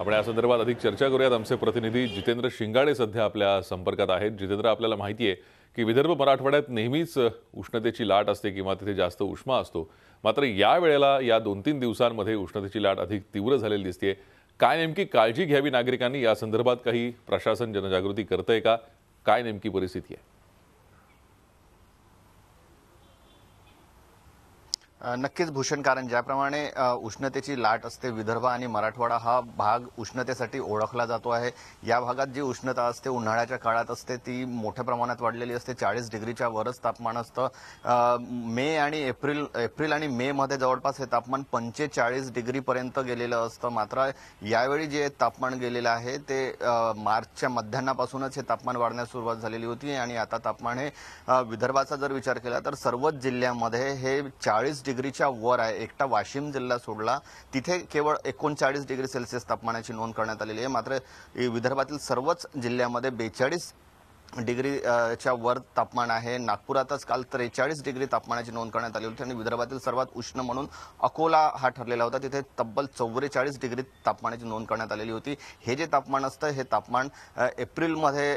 आपण या संदर्भात अधिक चर्चा करूयात आमचे प्रतिनिधी जितेंद्र शिंगाडे सध्या आपल्या संपर्कात आहेत जितेंद्र आपल्याला माहिती आहे की विदर्भ मराठवाड्यात नेहमीच उष्णतेची लाट असते किंवा तिथे जास्त उष्मा असतो मात्र या वेळेला या दोन तीन दिवसांमध्ये उष्णतेची लाट अधिक तीव्र झालेली दिसते काय नेमकी काळजी घ्यावी नागरिकांनी या संदर्भात काही प्रशासन जनजागृती करतंय का काय नेमकी परिस्थिती आहे नक्कीच भूषण कारण ज्याप्रमाणे उष्णतेची लाट असते विदर्भ आणि मराठवाडा हा भाग उष्णतेसाठी ओळखला जातो आहे या भागात जी उष्णता असते उन्हाळ्याच्या काळात असते ती मोठ्या प्रमाणात वाढलेली असते चाळीस डिग्रीच्या वरच तापमान असतं मे आणि एप्रिल एप्रिल आणि मेमध्ये जवळपास हे तापमान पंचेचाळीस डिग्रीपर्यंत गेलेलं असतं मात्र यावेळी जे तापमान गेलेलं आहे ते मार्चच्या मध्यान्नापासूनच हे तापमान वाढण्यास सुरुवात झालेली होती आणि आता तापमान हे विदर्भाचा जर विचार केला तर सर्वच जिल्ह्यामध्ये हे चाळीस डिग्रीच्या वर आहे एकटा वाशिम जिल्हा सोडला तिथे केवळ एकोणचाळीस डिग्री सेल्सिअस तापमानाची नोंद करण्यात आलेली आहे मात्र विदर्भातील सर्वच जिल्ह्यामध्ये बेचाळीस डिग्री च्या वर तापमान आहे नागपुरातच काल त्रेचाळीस डिग्री तापमानाची नोंद करण्यात आली होती आणि विदर्भातील सर्वात उष्ण म्हणून अकोला हा ठरलेला होता तिथे तब्बल चौवेचाळीस डिग्री तापमानाची नोंद करण्यात आलेली होती हे जे तापमान असतं हे तापमान एप्रिलमध्ये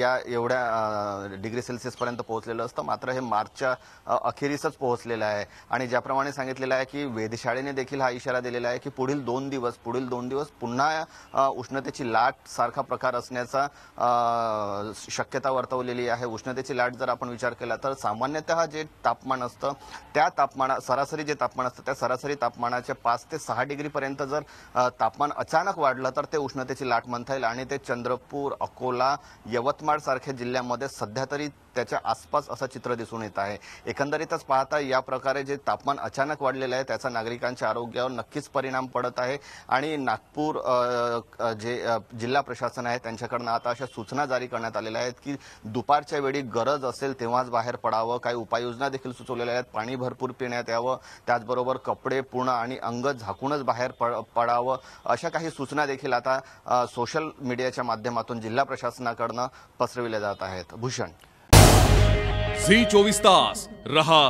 या एवढ्या डिग्री सेल्सिअसपर्यंत पोहोचलेलं असतं मात्र हे मार्चच्या अखेरीसच पोहोचलेलं आहे आणि ज्याप्रमाणे सांगितलेलं आहे की वेधशाळेने देखील हा इशारा दिलेला आहे की पुढील दोन दिवस पुढील दोन दिवस पुन्हा उष्णतेची लाट सारखा प्रकार असण्याचा शक्यता वर्तवलेली आहे उष्णतेची लाट जर आपण विचार केला तर सामान्यतः जे तापमान असतं त्या तापमाना सरासरी जे तापमान असतं त्या सरासरी तापमानाच्या पाच ते सहा डिग्रीपर्यंत जर तापमान अचानक वाढलं तर ते उष्णतेची लाट म्हणता येईल आणि ते चंद्रपूर अकोला यवतमाळ सारख्या जिल्ह्यामध्ये सध्या तरी त्याच्या आसपास असं चित्र दिसून येत आहे एकंदरीतच पाहता या प्रकारे जे तापमान अचानक वाढलेलं आहे त्याचा नागरिकांच्या आरोग्यावर नक्कीच परिणाम पडत आहे आणि नागपूर जे जिल्हा प्रशासन आहे त्यांच्याकडनं आता अशा सूचना जारी करण्यात आलेल्या आहेत आहेत की दुपारच्या वेळी गरज असेल तेव्हाच बाहेर पडावं काही उपाययोजना देखील सुचवलेल्या आहेत पाणी भरपूर पिण्यात यावं त्याचबरोबर कपडे पूर्ण आणि अंग झाकूनच बाहेर पडावं अशा काही सूचना देखील आता सोशल मीडियाच्या माध्यमातून जिल्हा प्रशासनाकडनं पसरविल्या जात आहेत भूषण झी चोवीस तास रहा